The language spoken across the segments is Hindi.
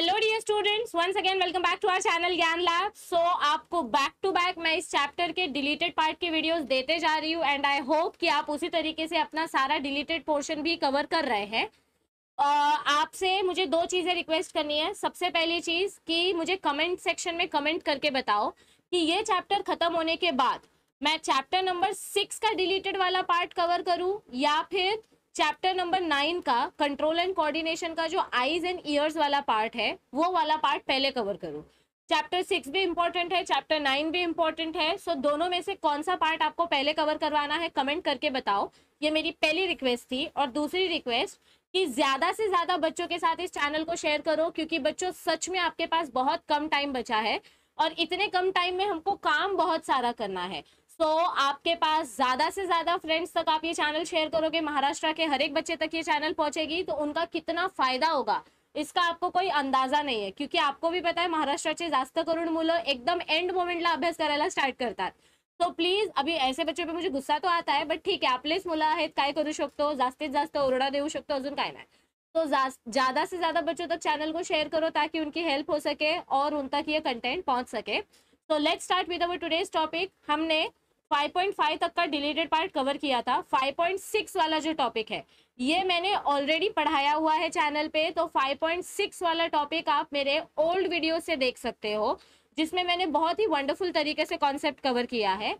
Hello dear students once again welcome back to our channel Gyan lab so आपको बैक टू बैक मैं इस चैप्टर के डिलीटेड पार्ट के वीडियोस देते जा रही हूँ एंड आई होप कि आप उसी तरीके से अपना सारा डिलीटेड पोर्शन भी कवर कर रहे हैं uh, आपसे मुझे दो चीज़ें रिक्वेस्ट करनी है सबसे पहली चीज़ कि मुझे कमेंट सेक्शन में कमेंट करके बताओ कि ये चैप्टर ख़त्म होने के बाद मैं चैप्टर नंबर सिक्स का डिलीटेड वाला पार्ट कवर करूँ या फिर चैप्टर नंबर नाइन का कंट्रोल एंड कोऑर्डिनेशन का जो आईज एंड ईयर्स वाला पार्ट है वो वाला पार्ट पहले कवर करूँ चैप्टर सिक्स भी इंपॉर्टेंट है चैप्टर नाइन भी इंपॉर्टेंट है सो so, दोनों में से कौन सा पार्ट आपको पहले कवर करवाना है कमेंट करके बताओ ये मेरी पहली रिक्वेस्ट थी और दूसरी रिक्वेस्ट कि ज़्यादा से ज़्यादा बच्चों के साथ इस चैनल को शेयर करो क्योंकि बच्चों सच में आपके पास बहुत कम टाइम बचा है और इतने कम टाइम में हमको काम बहुत सारा करना है तो आपके पास ज़्यादा से ज़्यादा फ्रेंड्स तक आप ये चैनल शेयर करोगे महाराष्ट्र के हर एक बच्चे तक ये चैनल पहुंचेगी तो उनका कितना फ़ायदा होगा इसका आपको कोई अंदाजा नहीं है क्योंकि आपको भी पता है महाराष्ट्र के जास्त करुण मुल एकदम एंड मोमेंटला अभ्यास करायला स्टार्ट करतात सो प्लीज अभी ऐसे बच्चे पे मुझे गुस्सा तो आता है बट ठीक है आपलेच मुलं आहेत काय करू शकतो जास्तीत जास्त ओरडा देऊ शकतो अजून काय नाही तो ज़्यादा से ज़्यादा बच्चों तक चैनल को शेयर करो ताकि उनकी हेल्प हो सके और उन तक ये कंटेंट पहुंच सके तो let's start with our today's topic हमने 5.5 तक का डिलीटेड पार्ट कवर किया था 5.6 वाला जो टॉपिक है ये मैंने ऑलरेडी पढ़ाया हुआ है चैनल पे तो 5.6 वाला टॉपिक आप मेरे ओल्ड वीडियो से देख सकते हो जिसमें मैंने बहुत ही वंडरफुल तरीके से कॉन्सेप्ट कवर किया है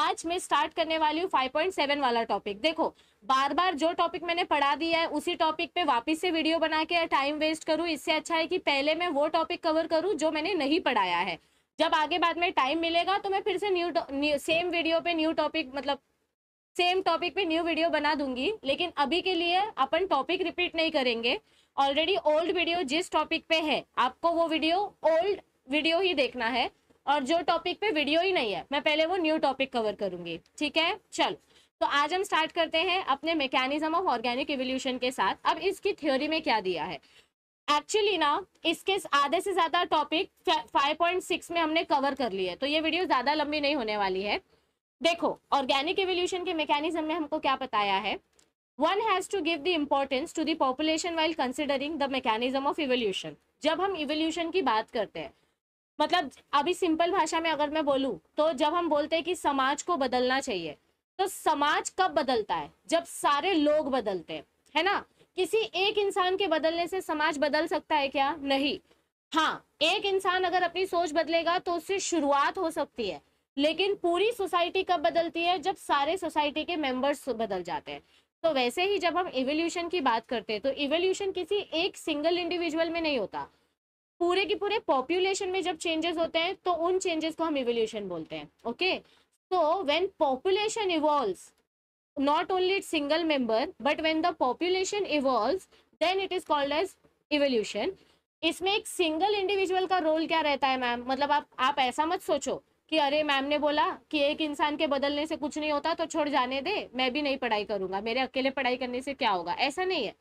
आज मैं स्टार्ट करने वाली हूँ 5.7 वाला टॉपिक देखो बार बार जो टॉपिक मैंने पढ़ा दिया है उसी टॉपिक पे वापस से वीडियो बना के टाइम वेस्ट करूँ इससे अच्छा है कि पहले मैं वो टॉपिक कवर करूँ जो मैंने नहीं पढ़ाया है जब आगे बाद में टाइम मिलेगा तो मैं फिर से न्यू, न्यू सेम वीडियो पे न्यू टॉपिक मतलब सेम टॉपिक पे न्यू वीडियो बना दूंगी लेकिन अभी के लिए अपन टॉपिक रिपीट नहीं करेंगे ऑलरेडी ओल्ड वीडियो जिस टॉपिक पे है आपको वो वीडियो ओल्ड वीडियो ही देखना है और जो टॉपिक पे वीडियो ही नहीं है मैं पहले वो न्यू टॉपिक कवर करूंगी ठीक है चल तो आज हम स्टार्ट करते हैं अपने मैकेनिज्म ऑफ ऑर्गेनिक इवोल्यूशन के साथ अब इसकी थ्योरी में क्या दिया है एक्चुअली ना इसके आधे से ज्यादा टॉपिक 5.6 में हमने कवर कर लिया है तो ये वीडियो ज्यादा लंबी नहीं होने वाली है देखो ऑर्गेनिक एवोल्यूशन के मैकेनिज्म में हमको क्या बताया है one has to give the importance to the population while considering the mechanism of evolution जब हम इवोल्यूशन की बात करते हैं मतलब अभी सिंपल भाषा में अगर मैं बोलूँ तो जब हम बोलते हैं कि समाज को बदलना चाहिए तो समाज कब बदलता है जब सारे लोग बदलते हैं है ना किसी एक इंसान के बदलने से समाज बदल सकता है क्या नहीं हाँ एक इंसान अगर अपनी सोच बदलेगा तो उससे शुरुआत हो सकती है लेकिन पूरी सोसाइटी कब बदलती है जब सारे सोसाइटी के मेंबर्स बदल जाते हैं तो वैसे ही जब हम इवोल्यूशन की बात करते हैं तो इवोल्यूशन किसी एक सिंगल इंडिविजुअल में नहीं होता पूरे के पूरे पॉपुलेशन में जब चेंजेस होते हैं तो उन चेंजेस को हम इवोल्यूशन बोलते हैं okay so when population evolve not only its single member but when the population evolves then it is called as evolution इसमें एक सिंगल इंडिविजुअल का रोल क्या रहता है मैम मतलब आप आप ऐसा मत सोचो कि अरे मैम ने बोला कि एक इंसान के बदलने से कुछ नहीं होता तो छोड़ जाने दे मैं भी नहीं पढ़ाई करूंगा मेरे अकेले पढ़ाई करने से क्या होगा ऐसा नहीं है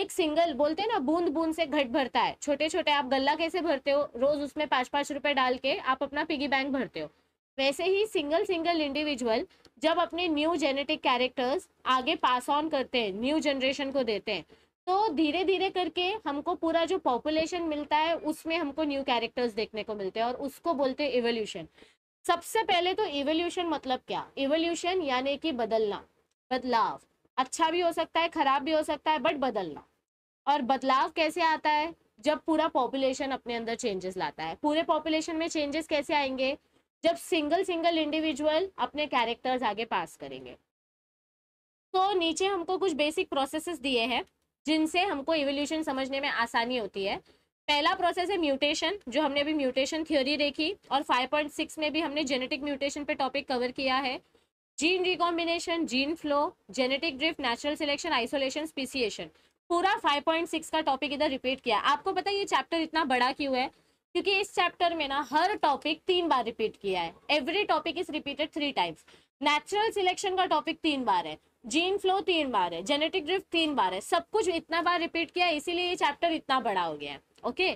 एक सिंगल बोलते हैं ना बूंद बूंद से घट भरता है छोटे छोटे आप गल्ला कैसे भरते हो रोज उसमें पांच पांच रुपए डाल के आप अपना पिगी बैंक भरते हो वैसे ही सिंगल सिंगल इंडिविजुअल जब अपने न्यू जेनेटिक कैरेक्टर्स आगे पास ऑन करते हैं न्यू जनरेशन को देते हैं तो धीरे धीरे करके हमको पूरा जो पॉपुलेशन मिलता है उसमें हमको न्यू कैरेक्टर्स देखने को मिलते हैं और उसको बोलते हैं इवोल्यूशन सबसे पहले तो इवोल्यूशन मतलब क्या इवोल्यूशन यानी कि बदलना बदलाव अच्छा भी हो सकता है खराब भी हो सकता है बट बदलना और बदलाव कैसे आता है जब पूरा पॉपुलेशन अपने अंदर चेंजेस लाता है पूरे पॉपुलेशन में चेंजेस कैसे आएंगे जब सिंगल सिंगल इंडिविजुअल अपने कैरेक्टर्स आगे पास करेंगे तो नीचे हमको कुछ बेसिक प्रोसेसेस दिए हैं जिनसे हमको इवोल्यूशन समझने में आसानी होती है पहला प्रोसेस है म्यूटेशन जो हमने अभी म्यूटेशन थ्योरी देखी और 5.6 में भी हमने जेनेटिक म्यूटेशन पे टॉपिक कवर किया है gene recombination gene flow genetic drift natural selection isolation speciation पूरा 5.6 का टॉपिक इधर रिपीट किया आपको पता है ये चैप्टर इतना बड़ा क्यों है क्योंकि इस चैप्टर में ना हर टॉपिक तीन बार रिपीट किया है every topic is repeated three times natural selection का टॉपिक तीन बार है जीन फ्लो तीन बार है जेनेटिक ड्रिफ्ट तीन बार है सब कुछ इतना बार रिपीट किया है इसीलिए ये चैप्टर इतना बड़ा हो गया है ओके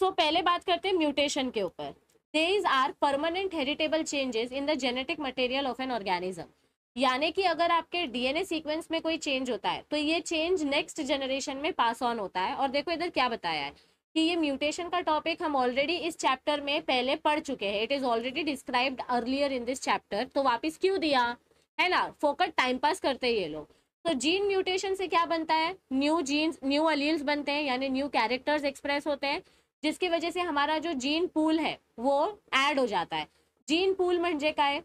सो पहले बात करते हैं म्यूटेशन के ऊपर these are permanent heritable changes in the genetic material of an organism यानी कि अगर आपके डीएनए सीक्वेंस में कोई चेंज होता है तो ये चेंज नेक्स्ट जनरेशन में पास ऑन होता है और देखो इधर क्या बताया है कि ये म्यूटेशन का टॉपिक हम ऑलरेडी इस चैप्टर में पहले पढ़ चुके हैं it is already described earlier in this chapter तो वापस क्यों दिया है ना फोकट टाइम पास करते हैं ये लोग तो जीन म्यूटेशन से क्या बनता है न्यू जीन्स न्यू अलील्स बनते हैं यानी न्यू कैरेक्टर्स एक्सप्रेस होते हैं जिसकी वजह से हमारा जो जीन पूल है वो ऐड हो जाता है जीन पूल मंजे का है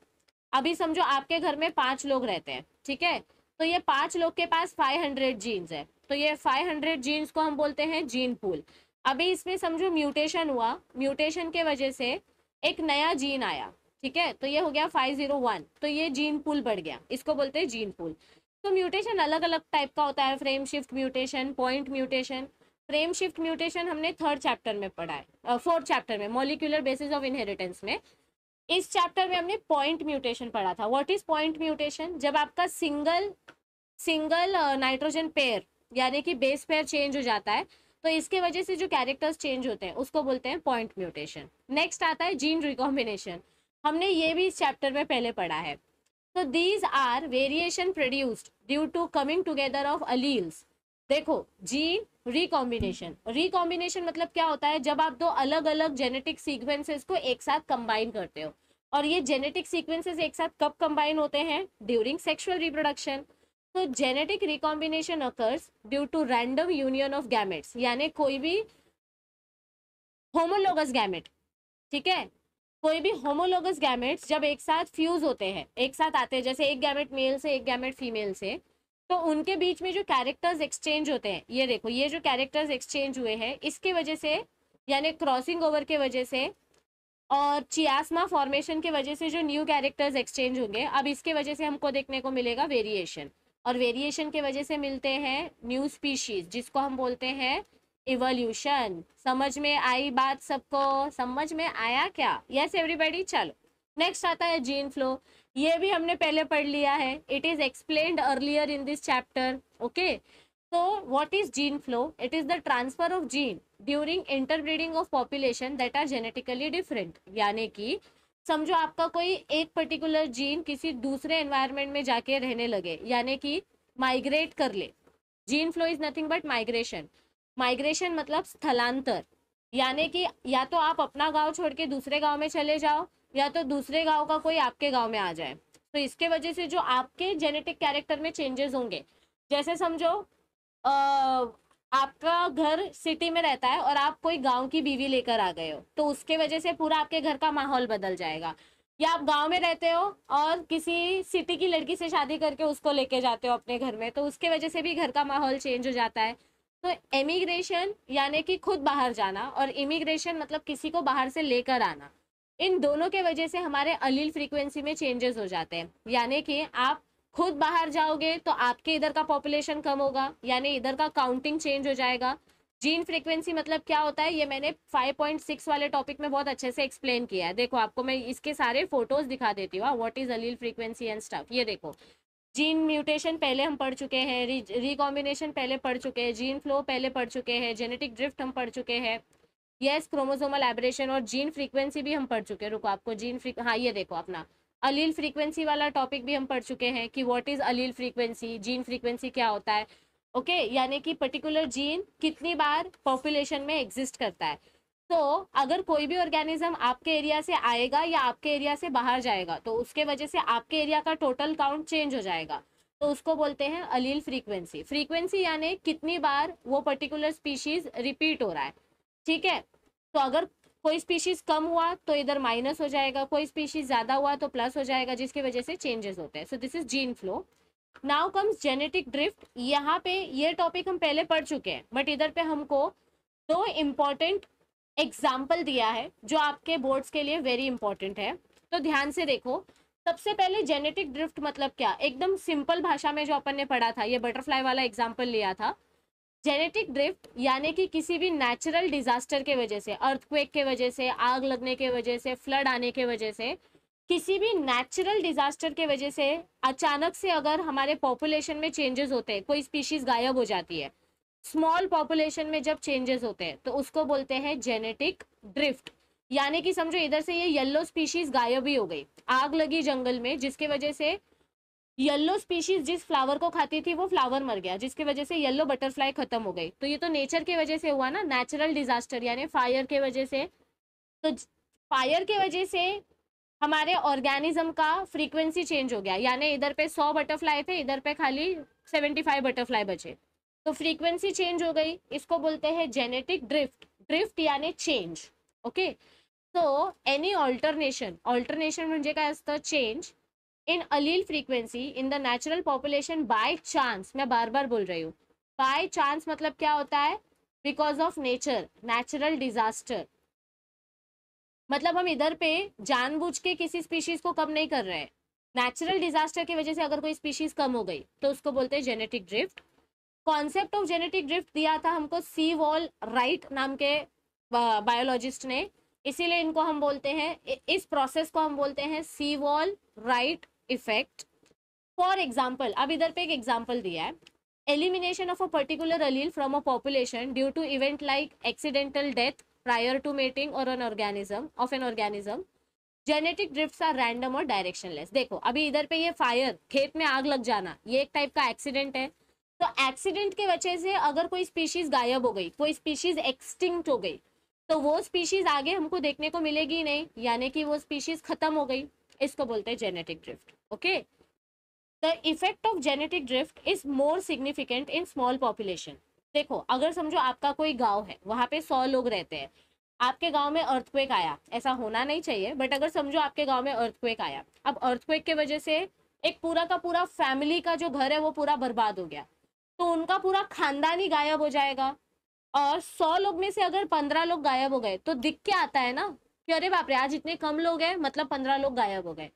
अभी समझो आपके घर में पांच लोग रहते हैं ठीक है तो ये पांच लोग के पास 500 जीन्स है तो ये 500 जीन्स को हम बोलते हैं जीन पूल अभी इसमें समझो म्यूटेशन हुआ म्यूटेशन के वजह से एक नया जीन आया ठीक है तो ये हो गया 501 तो ये जीन पुल बढ़ गया इसको बोलते हैं जीन पुल तो म्यूटेशन अलग अलग टाइप का होता है frame shift mutation point mutation frame shift mutation हमने थर्ड चैप्टर में पढ़ा है फोर्थ चैप्टर में मोलिकुलर बेसिस ऑफ इनहेरिटेंस में इस चैप्टर में हमने पॉइंट म्यूटेशन पढ़ा था व्हाट इज पॉइंट म्यूटेशन जब आपका सिंगल सिंगल नाइट्रोजन पेयर यानी कि बेस पेयर चेंज हो जाता है तो इसके वजह से जो कैरेक्टर्स चेंज होते हैं उसको बोलते हैं पॉइंट म्यूटेशन नेक्स्ट आता है जीन रिकॉम्बिनेशन हमने ये भी इस चैप्टर में पहले पढ़ा है तो these are variation produced due to coming together of alleles देखो जीन रिकॉम्बिनेशन रिकॉम्बिनेशन मतलब क्या होता है जब आप दो अलग अलग जेनेटिक सीक्वेंसेस को एक साथ कंबाइन करते हो और ये जेनेटिक सीक्वेंसेस एक साथ कब कंबाइन होते हैं ड्यूरिंग सेक्सुअल रिप्रोडक्शन तो genetic recombination occurs due to random union of gametes यानी कोई भी होमोलोगस गैमेट ठीक है कोई भी होमोलोगस गैमेट्स जब एक साथ फ्यूज होते हैं एक साथ आते हैं जैसे एक गैमेट मेल से एक गैमेट फीमेल से तो उनके बीच में जो कैरेक्टर्स एक्सचेंज होते हैं ये देखो ये जो कैरेक्टर्स एक्सचेंज हुए हैं इसके वजह से यानी क्रॉसिंग ओवर के वजह से और चियासमा फॉर्मेशन के वजह से जो न्यू कैरेक्टर्स एक्सचेंज होंगे अब इसके वजह से हमको देखने को मिलेगा वेरिएशन और वेरिएशन के वजह से मिलते हैं न्यू स्पीशीज जिसको हम बोलते हैं इवोल्यूशन समझ में आई बात सबको समझ में आया क्या यस एवरीबडी चलो नेक्स्ट आता है जीन फ्लो ये भी हमने पहले पढ़ लिया है it is explain earlier in this chapter okay so what is gene flow it is the transfer of gene during interbreeding of population that are genetically different यानी कि समझो आपका कोई एक पर्टिकुलर जीन किसी दूसरे एनवायरमेंट में जाके रहने लगे यानी कि माइग्रेट कर ले gene flow is nothing but migration migration मतलब स्थलांतर यानी कि या तो आप अपना गांव छोड़ के दूसरे गांव में चले जाओ या तो दूसरे गांव का कोई आपके गांव में आ जाए तो इसके वजह से जो आपके जेनेटिक कैरेक्टर में चेंजेस होंगे जैसे समझो आपका घर सिटी में रहता है और आप कोई गांव की बीवी लेकर आ गए हो तो उसके वजह से पूरा आपके घर का माहौल बदल जाएगा या आप गांव में रहते हो और किसी सिटी की लड़की से शादी करके उसको लेके जाते हो अपने घर में तो उसके वजह से भी घर का माहौल चेंज हो जाता है तो एमिग्रेशन यानी कि खुद बाहर जाना और इमिग्रेशन मतलब किसी को बाहर से लेकर आना इन दोनों के वजह से हमारे अलील फ्रीक्वेंसी में चेंजेस हो जाते हैं यानी कि आप खुद बाहर जाओगे तो आपके इधर का पॉपुलेशन कम होगा यानी इधर का काउंटिंग चेंज हो जाएगा जीन फ्रीक्वेंसी मतलब क्या होता है ये मैंने 5.6 वाले टॉपिक में बहुत अच्छे से एक्सप्लेन किया है देखो आपको मैं इसके सारे फोटोज दिखा देती हूँ what is allele frequency and stuff ये देखो जीन म्यूटेशन पहले हम पढ़ चुके हैं रिकॉम्बिनेशन पहले पढ़ चुके हैं जीन फ्लो पहले पढ़ चुके हैं जेनेटिक ड्रिफ्ट हम पढ़ चुके हैं येस क्रोमोजोमल एबरेशन और जीन फ्रीक्वेंसी भी हम पढ़ चुके हैं रुको आपको जीन हाँ ये देखो अपना अलील फ्रीक्वेंसी वाला टॉपिक भी हम पढ़ चुके हैं कि what is allele frequency gene frequency क्या होता है ओके okay, यानी कि पर्टिकुलर जीन कितनी बार पॉपुलेशन में एग्जिस्ट करता है तो अगर कोई भी ऑर्गेनिज्म आपके एरिया से आएगा या आपके एरिया से बाहर जाएगा तो उसके वजह से आपके एरिया का टोटल काउंट चेंज हो जाएगा तो उसको बोलते हैं अलील फ्रीक्वेंसी फ्रीक्वेंसी यानी कितनी बार वो पर्टिकुलर स्पीशीज रिपीट हो रहा है ठीक है तो अगर कोई स्पीशीज कम हुआ तो इधर माइनस हो जाएगा कोई स्पीशीज ज्यादा हुआ तो प्लस हो जाएगा जिसकी वजह से चेंजेस होते हैं so this is gene flow now comes genetic drift यहाँ पे ये टॉपिक हम पहले पढ़ चुके हैं बट इधर पे हमको दो इम्पॉर्टेंट एग्जाम्पल दिया है जो आपके बोर्ड्स के लिए वेरी इंपॉर्टेंट है तो ध्यान से देखो सबसे पहले जेनेटिक ड्रिफ्ट मतलब क्या एकदम सिंपल भाषा में जो अपन ने पढ़ा था ये बटरफ्लाई वाला एग्जाम्पल लिया था जेनेटिक ड्रिफ्ट यानी कि किसी भी नेचुरल डिजास्टर के वजह से अर्थक्वेक के वजह से आग लगने के वजह से फ्लड आने के वजह से किसी भी नेचुरल डिजास्टर के वजह से अचानक से अगर हमारे पॉपुलेशन में चेंजेस होते हैं कोई स्पीशीज गायब हो जाती है स्मॉल पॉपुलेशन में जब चेंजेस होते हैं तो उसको बोलते हैं जेनेटिक ड्रिफ्ट यानी कि समझो इधर से ये येलो स्पीशीज गायब ही हो गई आग लगी जंगल में जिसके वजह से येलो स्पीशीज जिस फ्लावर को खाती थी वो फ्लावर मर गया जिसकी वजह से येलो बटरफ्लाई खत्म हो गई तो ये तो नेचर की वजह से हुआ ना नेचुरल डिजास्टर यानी फायर के वजह से तो फायर के वजह से हमारे ऑर्गेनिज्म का फ्रीक्वेंसी चेंज हो गया यानी इधर पे सौ बटरफ्लाई थे इधर पे खाली सेवेंटी फाइव बटरफ्लाई बचे तो फ्रीक्वेंसी चेंज हो गई इसको बोलते हैं जेनेटिक ड्रिफ्ट ड्रिफ्ट यानी change okay so any alternation alternation म्हणजे काय असतं change in allele frequency in the natural population by chance मैं बार बार बोल रही हूँ बाय चांस मतलब क्या होता है because of nature natural disaster मतलब हम इधर पे जानबूझ के किसी स्पीशीज को कम नहीं कर रहे हैं नेचुरल डिजास्टर की वजह से अगर कोई स्पीशीज कम हो गई तो उसको बोलते हैं genetic drift concept of genetic drift दिया था हमको सी वॉल राइट नाम के बायोलॉजिस्ट ने इसीलिए इनको हम बोलते हैं इस प्रोसेस को हम बोलते हैं Sewall Wright effect for example अब इधर पे एक एग्जाम्पल दिया है elimination of a particular allele from a population due to event like accidental death prior to mating और an organism of an organism genetic drift are random और लेस देखो अभी इधर पे ये फायर खेत में आग लग जाना ये एक टाइप का एक्सीडेंट है तो एक्सीडेंट के वजह से अगर कोई स्पीशीज गायब हो गई कोई स्पीशीज एक्सटिंक्ट हो गई तो वो स्पीशीज आगे हमको देखने को मिलेगी नहीं यानी कि वो स्पीशीज खत्म हो गई इसको बोलते हैं genetic drift okay the effect of genetic drift is more significant in small population देखो अगर समझो आपका कोई गांव है वहां पे सौ लोग रहते हैं आपके गांव में अर्थक्वेक आया ऐसा होना नहीं चाहिए बट अगर समझो आपके गांव में अर्थक्वेक आया अब अर्थक्वेक के वजह से एक पूरा का पूरा फैमिली का जो घर है वो पूरा बर्बाद हो गया तो उनका पूरा खानदान ही गायब हो जाएगा और सौ लोग में से अगर पंद्रह लोग गायब हो गए तो दिख क्या आता है ना कि अरे बाप रे आज इतने कम लोग हैं मतलब पंद्रह लोग गायब हो गए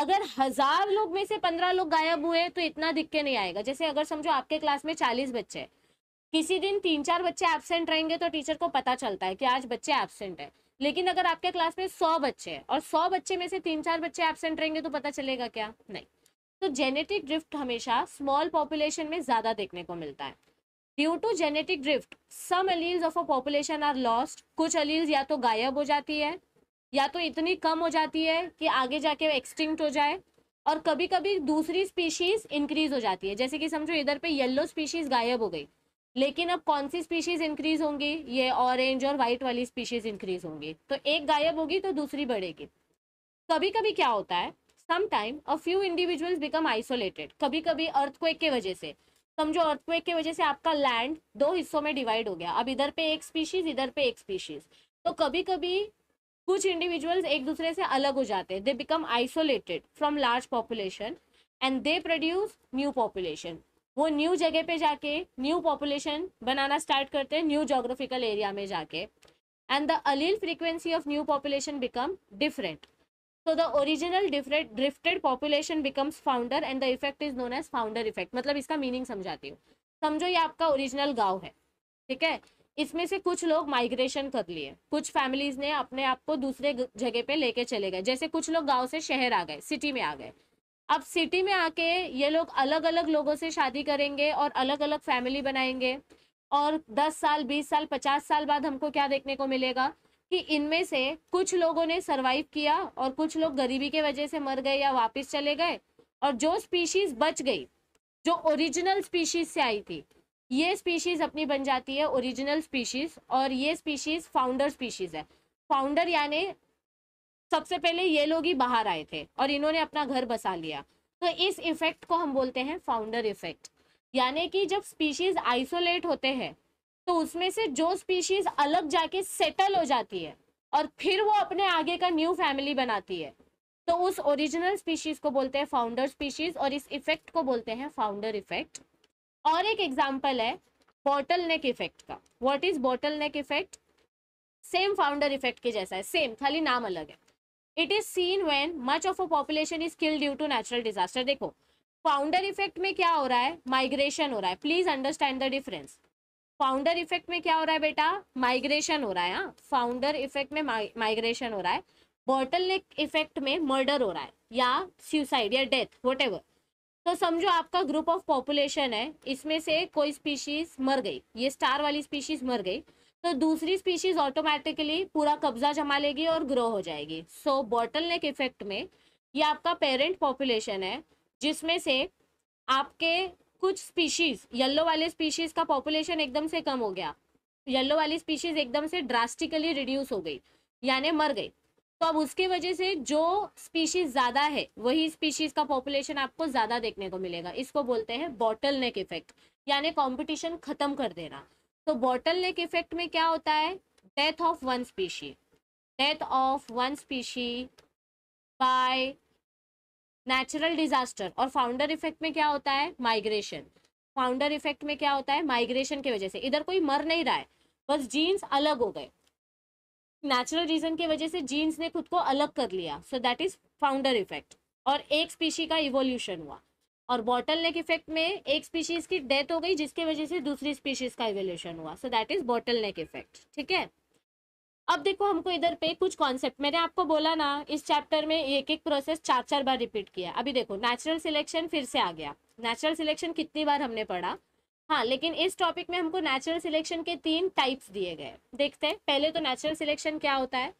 अगर हजार लोग में से पंद्रह लोग गायब हुए तो इतना दिख के नहीं आएगा जैसे अगर समझो आपके क्लास में चालीस बच्चे हैं किसी दिन तीन चार बच्चे एबसेंट रहेंगे तो टीचर को पता चलता है कि आज बच्चे एबसेंट है लेकिन अगर आपके क्लास में सौ बच्चे हैं और सौ बच्चे में से तीन चार बच्चे एबसेंट रहेंगे तो पता चलेगा क्या नहीं तो जेनेटिक ड्रिफ्ट हमेशा स्मॉल पॉपुलेशन में ज़्यादा देखने को मिलता है due to genetic drift some alleles of a population are lost कुछ अलील्स या तो गायब हो जाती है या तो इतनी कम हो जाती है कि आगे जाके एक्सटिंक्ट हो जाए और कभी कभी दूसरी स्पीशीज इंक्रीज हो जाती है जैसे कि समझो इधर पे येलो स्पीशीज गायब हो गई लेकिन अब कौन सी स्पीशीज इंक्रीज होंगी ये ऑरेंज और वाइट वाली स्पीशीज इंक्रीज होंगी तो एक गायब होगी तो दूसरी बढ़ेगी कभी कभी क्या होता है sometime a few individuals become isolated कभी कभी अर्थक्वेक के वजह से समझो अर्थक्वेक की वजह से आपका लैंड दो हिस्सों में डिवाइड हो गया अब इधर पे एक स्पीशीज इधर पे एक स्पीशीज तो कभी कभी कुछ इंडिविजुअल्स एक दूसरे से अलग हो जाते हैं they become isolated from large population and they produce new population वो न्यू जगह पे जाके न्यू पॉपुलेशन बनाना स्टार्ट करते हैं न्यू जोग्राफिकल एरिया में जाके and the allele frequency of new population become different so the original different drifted population becomes founder and the effect is known as founder effect मतलब इसका meaning समझाती हूँ समझो ये आपका ओरिजिनल गाँव है ठीक है इसमें से कुछ लोग माइग्रेशन कर लिए कुछ फैमिलीज ने अपने आप को दूसरे जगह पे लेके चले गए जैसे कुछ लोग गांव से शहर आ गए सिटी में आ गए अब सिटी में आके ये लोग अलग अलग लोगों से शादी करेंगे और अलग अलग फैमिली बनाएंगे और 10 साल 20 साल 50 साल बाद हमको क्या देखने को मिलेगा कि इनमें से कुछ लोगों ने सरवाइव किया और कुछ लोग गरीबी के वजह से मर गए या वापस चले गए और जो स्पीशीज बच गई जो ओरिजिनल स्पीशीज से आई थी ये स्पीशीज अपनी बन जाती है ओरिजिनल स्पीशीज और ये स्पीशीज फाउंडर स्पीशीज है फाउंडर यानी सबसे पहले ये लोग ही बाहर आए थे और इन्होंने अपना घर बसा लिया तो इस इफेक्ट को हम बोलते हैं फाउंडर इफेक्ट यानी कि जब स्पीशीज आइसोलेट होते हैं तो उसमें से जो स्पीशीज अलग जाके सेटल हो जाती है और फिर वो अपने आगे का न्यू फैमिली बनाती है तो उस ओरिजिनल स्पीशीज को बोलते हैं फाउंडर स्पीशीज और इस इफेक्ट को बोलते हैं फाउंडर इफेक्ट और एक एग्जाम्पल है बॉटल नेक इफेक्ट का what is bottleneck effect same founder effect के जैसा है सेम खाली नाम अलग है it is seen when much of a population is killed due to natural disaster देखो फाउंडर इफेक्ट में क्या हो रहा है माइग्रेशन हो रहा है please understand the difference founder effect में क्या हो रहा है बेटा माइग्रेशन हो रहा है हाँ फाउंडर इफेक्ट में माइग्रेशन हो रहा है बॉटल नेक इफेक्ट में मर्डर हो रहा है या सुसाइड या डेथ वट तो समझो आपका ग्रुप ऑफ पॉपुलेशन है इसमें से कोई स्पीशीज मर गई ये स्टार वाली स्पीशीज मर गई तो दूसरी स्पीशीज ऑटोमेटिकली पूरा कब्जा जमा लेगी और ग्रो हो जाएगी सो बॉटल नेक इफेक्ट में ये आपका पेरेंट पॉपुलेशन है जिसमें से आपके कुछ स्पीशीज येल्लो वाले स्पीशीज का पॉपुलेशन एकदम से कम हो गया येल्लो वाली स्पीशीज एकदम से ड्रास्टिकली रिड्यूस हो गई यानी मर गई तो अब उसकी वजह से जो स्पीशीज ज्यादा है वही स्पीशीज का पॉपुलेशन आपको ज्यादा देखने को मिलेगा इसको बोलते हैं बॉटल नेक इफेक्ट यानी कॉम्पिटिशन खत्म कर देना तो बॉटल नेक इफेक्ट में क्या होता है death of one species death of one species by natural disaster और फाउंडर इफेक्ट में क्या होता है माइग्रेशन फाउंडर इफेक्ट में क्या होता है माइग्रेशन की वजह से इधर कोई मर नहीं रहा है बस जीन्स अलग हो गए नेचुरल रीजन की वजह से जीन्स ने खुद को अलग कर लिया so that is founder effect और एक स्पीशी का इवोल्यूशन हुआ और बॉटल नेक इफेक्ट में एक स्पीशीज की डेथ हो गई जिसकी वजह से दूसरी स्पीशीज का इवोल्यूशन हुआ so that is bottleneck effect ठीक है अब देखो हमको इधर पे कुछ कॉन्सेप्ट मैंने आपको बोला ना इस चैप्टर में एक एक प्रोसेस चार चार बार रिपीट किया अभी देखो नेचुरल सिलेक्शन फिर से आ गया नेचुरल सिलेक्शन कितनी बार हमने पढ़ा हाँ लेकिन इस टॉपिक में हमको नेचुरल सिलेक्शन के तीन टाइप्स दिए गए देखते हैं पहले तो नेचुरल सिलेक्शन क्या होता है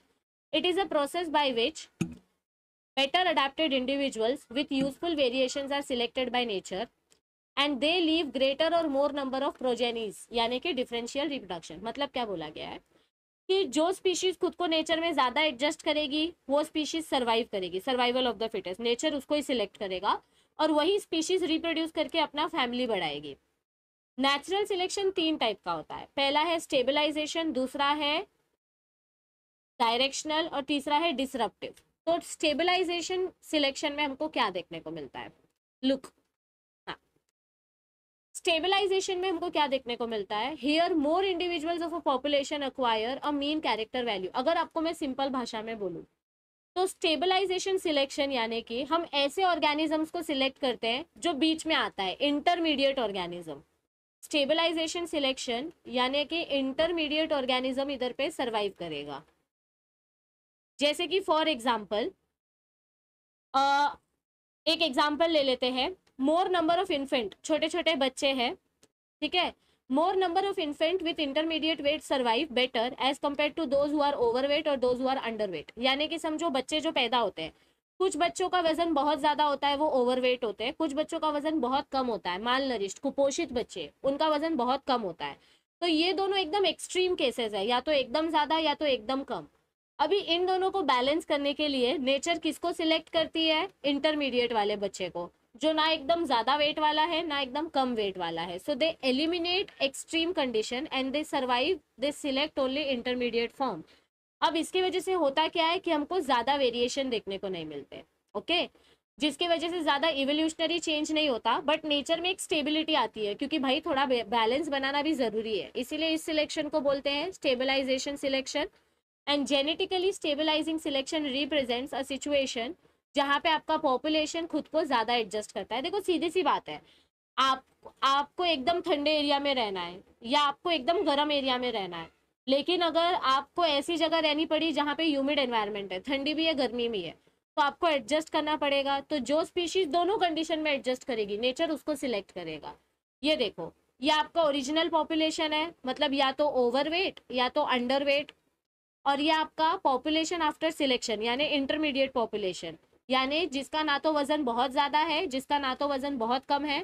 it is a process by which better adapted individuals with useful variation are selected by nature and they leave greater और मोर नंबर ऑफ प्रोजेनीज यानी कि डिफरेंशियल रिप्रोडक्शन मतलब क्या बोला गया है कि जो स्पीशीज खुद को नेचर में ज़्यादा एडजस्ट करेगी वो स्पीशीज सर्वाइव करेगी survival of the fittest nature उसको ही सिलेक्ट करेगा और वही स्पीशीज रिप्रोड्यूस करके अपना फैमिली बढ़ाएगी नेचुरल सिलेक्शन तीन टाइप का होता है पहला है स्टेबलाइजेशन दूसरा है डायरेक्शनल और तीसरा है डिसरप्टिव तो स्टेबलाइजेशन सिलेक्शन में हमको क्या देखने को मिलता है लुक स्टेबलाइजेशन में हमको क्या देखने को मिलता है here more individuals of a population acquire a mean character value अगर आपको मैं सिंपल भाषा में बोलूँ तो स्टेबलाइजेशन सिलेक्शन यानी कि हम ऐसे ऑर्गेनिजम्स को सिलेक्ट करते हैं जो बीच में आता है इंटरमीडिएट ऑर्गेनिज्म स्टेबलाइजेशन सिलेक्शन यानी कि इंटरमीडिएट ऑर्गेनिज्म इधर पे सरवाइव करेगा जैसे कि फॉर एग्जाम्पल एक एग्जाम्पल ले लेते हैं मोर नंबर ऑफ इन्फेंट छोटे छोटे बच्चे हैं ठीक है more number of infant with intermediate weight survive better as compare to those who are overweight और दोज हु आर अंडरवेट यानी कि समझो बच्चे जो पैदा होते हैं कुछ बच्चों का वजन बहुत ज्यादा होता है वो ओवरवेट होते हैं कुछ बच्चों का वजन बहुत कम होता है माल नरिश्ड कुपोषित बच्चे उनका वजन बहुत कम होता है तो ये दोनों एकदम एक्सट्रीम केसेस है या तो एकदम ज्यादा या तो एकदम कम अभी इन दोनों को बैलेंस करने के लिए नेचर किसको सिलेक्ट करती है इंटरमीडिएट वाले बच्चे को जो ना एकदम ज़्यादा वेट वाला है ना एकदम कम वेट वाला है so they eliminate extreme condition and they survive they select only intermediate form अब इसकी वजह से होता क्या है कि हमको ज़्यादा वेरिएशन देखने को नहीं मिलते ओके जिसकी वजह से ज़्यादा इवोल्यूशनरी चेंज नहीं होता बट नेचर में एक स्टेबिलिटी आती है क्योंकि भाई थोड़ा बैलेंस बनाना भी ज़रूरी है इसीलिए इस सिलेक्शन को बोलते हैं stabilization selection and genetically stabilizing selection represents a situation जहाँ पे आपका पॉपुलेशन खुद को ज़्यादा एडजस्ट करता है देखो सीधी सी बात है आप आपको एकदम ठंडे एरिया में रहना है या आपको एकदम गर्म एरिया में रहना है लेकिन अगर आपको ऐसी जगह रहनी पड़ी जहाँ पे ह्यूमिड एनवायरनमेंट है ठंडी भी है गर्मी भी है तो आपको एडजस्ट करना पड़ेगा तो जो स्पीशीज दोनों कंडीशन में एडजस्ट करेगी नेचर उसको सिलेक्ट करेगा ये देखो ये आपका ओरिजिनल पॉपुलेशन है मतलब या तो ओवरवेट या तो अंडरवेट और ये आपका पॉपुलेशन आफ्टर सिलेक्शन यानी इंटरमीडिएट पॉपुलेशन यानी जिसका ना तो वजन बहुत ज्यादा है जिसका ना तो वजन बहुत कम है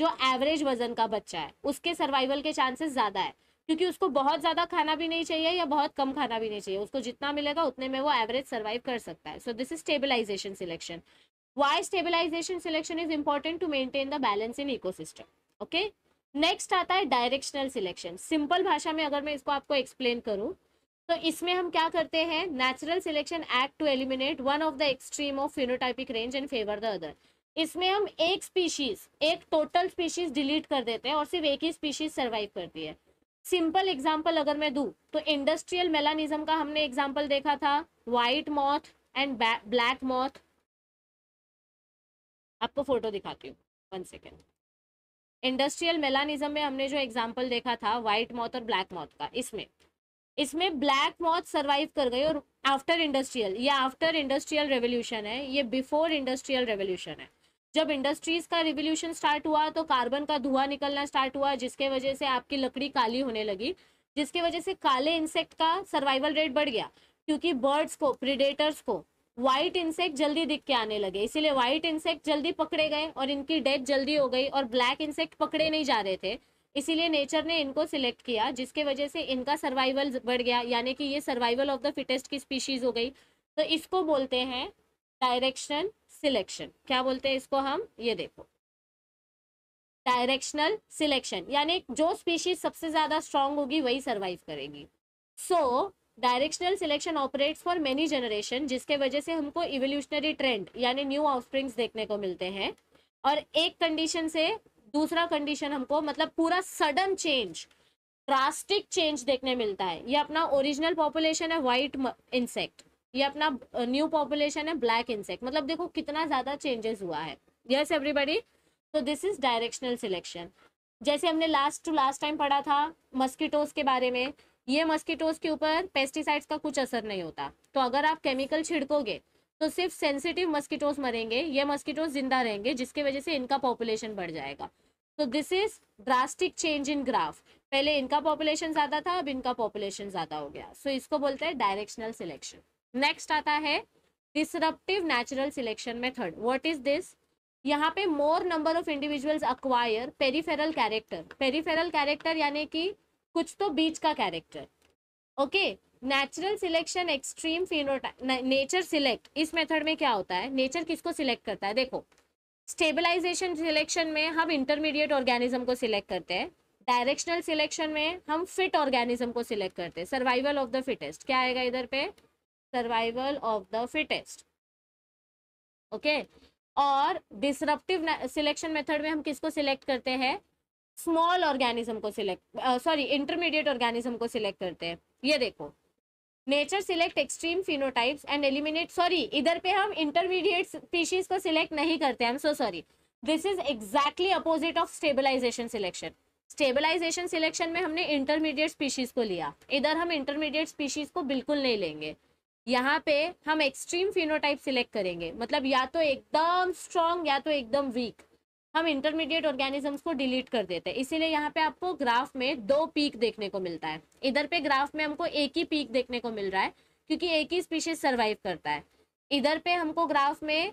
जो एवरेज वजन का बच्चा है उसके सर्वाइवल के चांसेस ज्यादा है क्योंकि उसको बहुत ज्यादा खाना भी नहीं चाहिए या बहुत कम खाना भी नहीं चाहिए उसको जितना मिलेगा उतने में वो एवरेज सर्वाइव कर सकता है so this is stabilization selection why stabilization selection is important to maintain the balance in eco okay next आता है डायरेक्शनल सिलेक्शन सिंपल भाषा में अगर मैं इसको आपको एक्सप्लेन करूँ तो इसमें हम क्या करते हैं natural selection act to eliminate one of the extreme of phenotypic range and favour the other इसमें हम एक स्पीशीज एक टोटल स्पीशीज डिलीट कर देते हैं और सिर्फ एक ही स्पीशीज सर्वाइव करती है सिंपल एग्जाम्पल अगर मैं दूँ तो इंडस्ट्रियल मेलानिज्म का हमने एग्जाम्पल देखा था white moth and black moth आपको फोटो दिखाती हूँ वन सेकेंड इंडस्ट्रियल मेलानिज्म में हमने जो एग्जाम्पल देखा था व्हाइट मॉथ और ब्लैक मॉथ का इसमें इसमें ब्लैक मॉथ सर्वाइव कर गई और आफ्टर इंडस्ट्रियल ये आफ्टर इंडस्ट्रियल रेवोल्यूशन है ये बिफोर इंडस्ट्रियल रेवोल्यूशन है जब इंडस्ट्रीज का रिवोल्यूशन स्टार्ट हुआ तो कार्बन का धुआं निकलना स्टार्ट हुआ जिसके वजह से आपकी लकड़ी काली होने लगी जिसके वजह से काले इंसेक्ट का सर्वाइवल रेट बढ़ गया क्योंकि बर्ड्स को प्रिडेटर्स को व्हाइट इंसेक्ट जल्दी दिख के आने लगे इसीलिए व्हाइट इंसेक्ट जल्दी पकड़े गए और इनकी डेथ जल्दी हो गई और ब्लैक इंसेक्ट पकड़े नहीं जा रहे थे इसीलिए नेचर ने इनको सिलेक्ट किया जिसके वजह से इनका सर्वाइवल बढ़ गया यानी कि ये सर्वाइवल ऑफ द फिटेस्ट की स्पीशीज हो गई तो इसको बोलते हैं डायरेक्शनल सिलेक्शन क्या बोलते हैं इसको हम ये देखो डायरेक्शनल सिलेक्शन यानी जो स्पीशीज सबसे ज्यादा स्ट्रांग होगी वही सर्वाइव करेगी so directional selection operates for many generation जिसके वजह से हमको इवोल्यूशनरी ट्रेंड यानी न्यू ऑफ देखने को मिलते हैं और एक कंडीशन से दूसरा कंडीशन हमको मतलब पूरा सडन चेंज ड्रास्टिक चेंज देखने मिलता है ये अपना ओरिजिनल पॉपुलेशन है वाइट इंसेक्ट ये अपना न्यू पॉपुलेशन है ब्लैक इंसेक्ट मतलब देखो कितना ज्यादा चेंजेस हुआ है यस एवरीबडी तो दिस इज डायरेक्शनल सिलेक्शन जैसे हमने लास्ट टू लास्ट टाइम पढ़ा था मस्कीटोज के बारे में ये मस्कीटोज के ऊपर पेस्टिसाइड्स का कुछ असर नहीं होता तो अगर आप केमिकल छिड़कोगे तो सिर्फ सेंसिटिव मस्कीटोज मरेंगे ये मस्कीटोज जिंदा रहेंगे जिसके वजह से इनका पॉपुलेशन बढ़ जाएगा तो this is drastic change in graph पहले इनका पॉपुलेशन ज्यादा था अब इनका पॉपुलेशन ज्यादा हो गया सो so, इसको बोलते हैं डायरेक्शनल सिलेक्शन नेक्स्ट आता है disruptive natural selection method what is this यहाँ पे more number of individuals acquire peripheral character peripheral character यानी कि कुछ तो बीच का character okay okay? Natural selection extreme phenotype nature select इस मेथड में क्या होता है नेचर किसको सिलेक्ट करता है देखो स्टेबलाइजेशन सिलेक्शन में हम इंटरमीडिएट ऑर्गेनिज्म को सिलेक्ट करते हैं डायरेक्शनल सिलेक्शन में हम फिट ऑर्गेनिज्म को सिलेक्ट करते हैं सर्वाइवल ऑफ द फिटेस्ट क्या आएगा इधर पे survival of the fittest okay और डिसरप्टिव सिलेक्शन मेथड में हम किसको सिलेक्ट करते हैं स्मॉल ऑर्गेनिज्म को सिलेक्ट सॉरी इंटरमीडिएट ऑर्गेनिज्म को सिलेक्ट करते हैं ये देखो nature select extreme phenotypes and eliminate sorry इधर पे हम इंटरमीडिएट स्पीशीज को सिलेक्ट नहीं करते I am so sorry this is exactly opposite of stabilization selection stabilization selection में हमने इंटरमीडिएट स्पीशीज को लिया इधर हम इंटरमीडिएट स्पीशीज को बिल्कुल नहीं लेंगे यहाँ पे हम एक्सट्रीम फिनोटाइप सिलेक्ट करेंगे मतलब या तो एकदम स्ट्रांग या तो एकदम वीक हम इंटरमीडिएट ऑर्गेनिजम्स को डिलीट कर देते हैं इसीलिए यहाँ पे आपको ग्राफ में दो पीक देखने को मिलता है इधर पे ग्राफ में हमको एक ही पीक देखने को मिल रहा है क्योंकि एक ही स्पीशीज सर्वाइव करता है इधर पे हमको ग्राफ में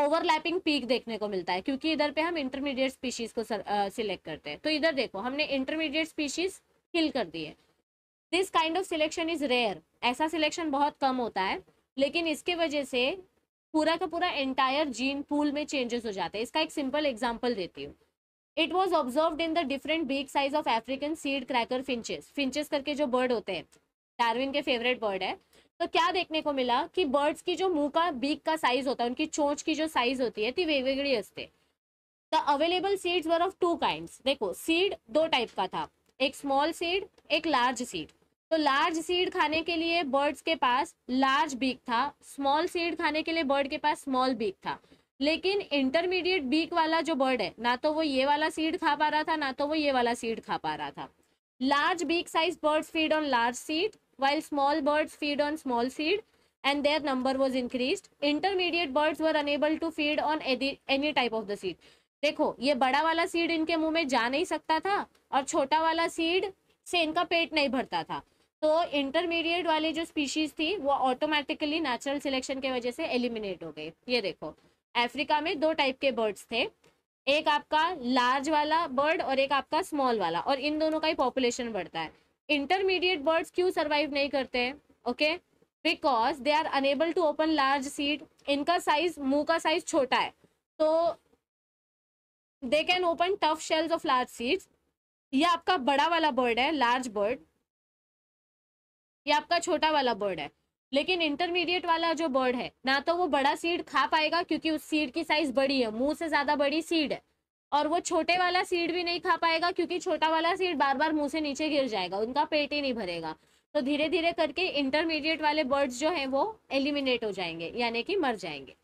ओवरलैपिंग पीक देखने को मिलता है क्योंकि इधर पे हम इंटरमीडिएट स्पीशीज को सिलेक्ट करते हैं तो इधर देखो हमने इंटरमीडिएट स्पीशीज किल कर दी है this kind of selection is rare ऐसा सिलेक्शन बहुत कम होता है लेकिन इसके वजह से पूरा का पूरा एंटायर जीन पूल में चेंजेस हो जाते हैं इसका एक सिंपल एग्जाम्पल देती हूँ it was observe in the different big size of African seed cracker finches finches करके जो बर्ड होते हैं डार्विन के फेवरेट बर्ड है तो क्या देखने को मिला कि बर्ड्स की जो मुंह का बीक का साइज होता है उनकी चोंच की जो साइज होती है ती वेगवेगड़ी हंसते the available seeds were of two kind देखो सीड दो टाइप का था एक स्मॉल सीड एक लार्ज सीड तो लार्ज सीड खाने के लिए बर्ड्स के पास लार्ज बीक था स्मॉल सीड खाने के लिए बर्ड के पास स्मॉल बीक था लेकिन इंटरमीडिएट बीक वाला जो बर्ड है ना तो वो ये वाला सीड खा पा रहा था ना तो वो ये वाला सीड खा पा रहा था large beak size birds feed on large seed while small bird feed on small seed and their number was increase intermediate birds were unable to feed on any type of the seed देखो ये बड़ा वाला सीड इनके मुंह में जा नहीं सकता था और छोटा वाला सीड से इनका पेट नहीं भरता था तो इंटरमीडिएट वाली जो स्पीशीज थी वो ऑटोमेटिकली नेचुरल सिलेक्शन की वजह से एलिमिनेट हो गई ये देखो अफ्रीका में दो टाइप के बर्ड्स थे एक आपका लार्ज वाला बर्ड और एक आपका स्मॉल वाला और इन दोनों का ही पॉपुलेशन बढ़ता है इंटरमीडिएट बर्ड्स क्यों सर्वाइव नहीं करते हैं okay because they are unable to open large seed इनका साइज मुंह का साइज छोटा है तो they can open tough shells of large seeds ये आपका बड़ा वाला बर्ड है लार्ज बर्ड ये आपका छोटा वाला बर्ड है लेकिन इंटरमीडिएट वाला जो बर्ड है ना तो वो बड़ा सीड खा पाएगा क्योंकि उस सीड की साइज बड़ी है मुंह से ज्यादा बड़ी सीड है और वो छोटे वाला सीड भी नहीं खा पाएगा क्योंकि छोटा वाला सीड बार बार मुंह से नीचे गिर जाएगा उनका पेट ही नहीं भरेगा तो धीरे धीरे करके इंटरमीडिएट वाले बर्ड्स जो हैं वो एलिमिनेट हो जाएंगे यानी कि मर जाएंगे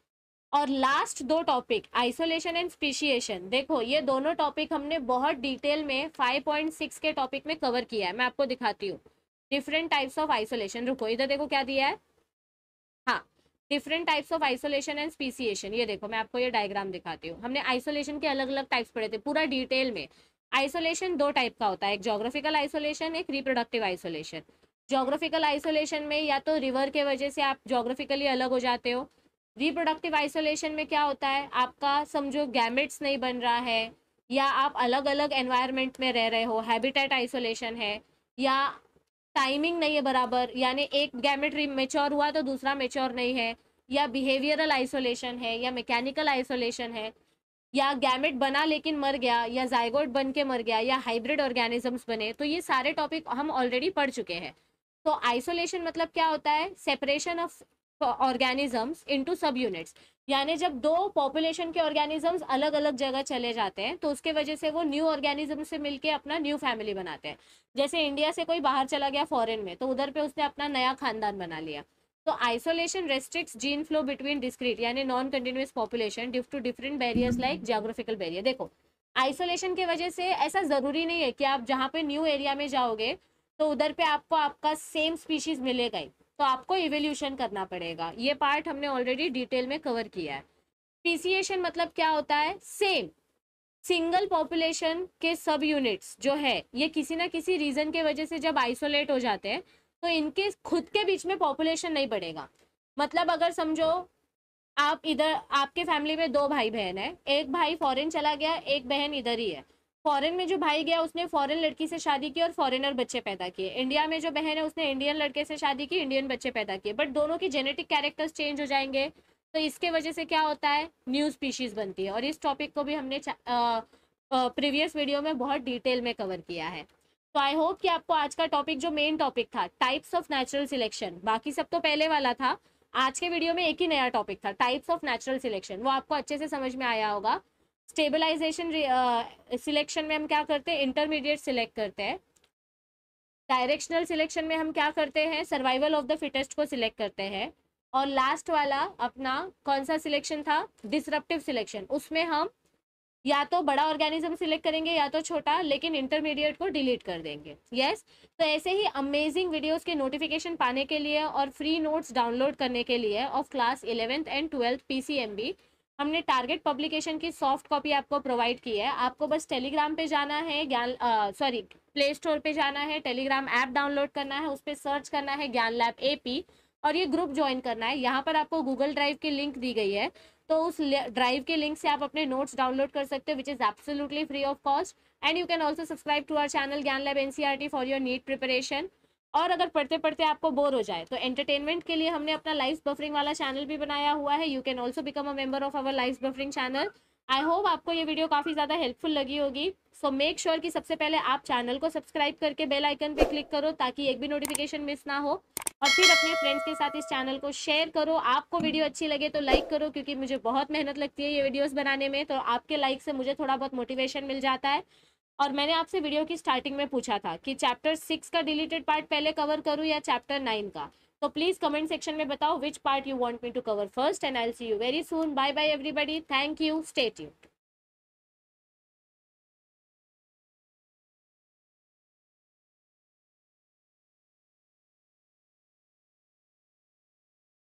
और लास्ट दो टॉपिक आइसोलेशन एंड स्पीशिएशन देखो ये दोनों टॉपिक हमने बहुत डिटेल में 5.6 के टॉपिक में कवर किया है मैं आपको दिखाती हूँ डिफरेंट टाइप्स ऑफ आइसोलेशन रुको इधर देखो क्या दिया है हाँ different types of isolation and speciation ये देखो मैं आपको ये डायग्राम दिखाती हूँ हमने आइसोलेशन के अलग अलग टाइप्स पढ़े थे पूरा डिटेल में आइसोलेशन दो टाइप का होता है एक जोग्राफिकल आइसोलेशन एक रिप्रोडक्टिव आइसोलेशन जोग्राफिकल आइसोलेशन में या तो रिवर के वजह से आप जोग्राफिकली अलग हो जाते हो रिप्रोडक्टिव आइसोलेशन में क्या होता है आपका समझो गैमेट्स नहीं बन रहा है या आप अलग अलग एनवायरमेंट में रह रहे हो हैबिटेट आइसोलेशन है या टाइमिंग नहीं है बराबर यानी एक गैमेट्री मेच्योर हुआ तो दूसरा मेच्योर नहीं है या बिहेवियरल आइसोलेशन है या मैकेनिकल आइसोलेशन है या गैमेट बना लेकिन मर गया या जायगोड बन के मर गया या हाइब्रिड ऑर्गेनिजम्स बने तो ये सारे टॉपिक हम ऑलरेडी पढ़ चुके हैं तो आइसोलेशन मतलब क्या होता है separation of organisms into subunits यानी जब दो पॉपुलेशन के ऑर्गेनिजम्स अलग अलग जगह चले जाते हैं तो उसके वजह से वो न्यू ऑर्गेनिज्म से मिलके अपना न्यू फैमिली बनाते हैं जैसे इंडिया से कोई बाहर चला गया फॉरेन में तो उधर पे उसने अपना नया खानदान बना लिया तो isolation restrict gene flow between discrete यानी non continuous population due to different barriers like geographical barrier देखो आइसोलेशन की वजह से ऐसा ज़रूरी नहीं है कि आप जहाँ पे न्यू एरिया में जाओगे तो उधर पे आपको आपका सेम स्पीशीज मिलेगा ही तो आपको इवेल्यूशन करना पड़ेगा ये पार्ट हमने ऑलरेडी डिटेल में कवर किया है पीसीएशन मतलब क्या होता है सेम सिंगल पॉपुलेशन के सब यूनिट्स जो है ये किसी ना किसी रीजन के वजह से जब आइसोलेट हो जाते हैं तो इनके खुद के बीच में पॉपुलेशन नहीं बढ़ेगा मतलब अगर समझो आप इधर आपके फैमिली में दो भाई बहन है एक भाई फॉरेन चला गया एक बहन इधर ही है फॉरेन में जो भाई गया उसने फॉरेन लड़की से शादी की और फॉरेनर बच्चे पैदा किए इंडिया में जो बहन है उसने इंडियन लड़के से शादी की इंडियन बच्चे पैदा किए बट दोनों के जेनेटिक कैरेक्टर्स चेंज हो जाएंगे तो इसके वजह से क्या होता है न्यू स्पीशीज बनती है और इस टॉपिक को भी हमने प्रीवियस वीडियो में बहुत डिटेल में कवर किया है तो आई होप कि आपको आज का टॉपिक जो मेन टॉपिक था टाइप्स ऑफ नेचुरल सिलेक्शन बाकी सब तो पहले वाला था आज के वीडियो में एक ही नया टॉपिक था टाइप्स ऑफ नेचुरल सिलेक्शन वो आपको अच्छे से समझ में आया होगा स्टेबलाइजेशन सिलेक्शन में हम क्या करते हैं इंटरमीडिएट सिलेक्ट करते हैं डायरेक्शनल सिलेक्शन में हम क्या करते हैं सर्वाइवल ऑफ द फिटेस्ट को सिलेक्ट करते हैं और लास्ट वाला अपना कौन सा सिलेक्शन था डिसरप्टिव सिलेक्शन उसमें हम या तो बड़ा ऑर्गेनिज्म सिलेक्ट करेंगे या तो छोटा लेकिन इंटरमीडिएट को डिलीट कर देंगे यस yes? तो ऐसे ही अमेजिंग वीडियोस के नोटिफिकेशन पाने के लिए और फ्री नोट्स डाउनलोड करने के लिए of class eleventh and twelfth P हमने टारगेट पब्लिकेशन की सॉफ्ट कॉपी आपको प्रोवाइड की है आपको बस टेलीग्राम पे जाना है ज्ञान सॉरी प्ले स्टोर पे जाना है टेलीग्राम ऐप डाउनलोड करना है उस पर सर्च करना है ज्ञान लैब एपी और ये ग्रुप ज्वाइन करना है यहाँ पर आपको गूगल ड्राइव की लिंक दी गई है तो उस ड्राइव के लिंक से आप अपने नोट्स डाउनलोड कर सकते हो which is absolutely free of cost and you can also subscribe to our channel Gyan lab NCR for your NEET preparation और अगर पढ़ते पढ़ते आपको बोर हो जाए तो एंटरटेनमेंट के लिए हमने अपना लाइफ बफरिंग वाला चैनल भी बनाया हुआ है you can also become a member of our life buffering channel I hope आपको ये वीडियो काफ़ी ज़्यादा हेल्पफुल लगी होगी सो मेक श्योर कि सबसे पहले आप चैनल को सब्सक्राइब करके बेल आइकन पे क्लिक करो ताकि एक भी नोटिफिकेशन मिस ना हो और फिर अपने फ्रेंड्स के साथ इस चैनल को शेयर करो आपको वीडियो अच्छी लगे तो लाइक करो क्योंकि मुझे बहुत मेहनत लगती है ये वीडियोस बनाने में तो आपके लाइक से मुझे थोड़ा बहुत मोटिवेशन मिल जाता है और मैंने आपसे वीडियो की स्टार्टिंग में पूछा था कि चैप्टर सिक्स का डिलीटेड पार्ट पहले कवर करूँ या चैप्टर नाइन का तो प्लीज़ कमेंट सेक्शन में बताओ which part you want me to cover first and I see you very soon bye bye everybody thank you state you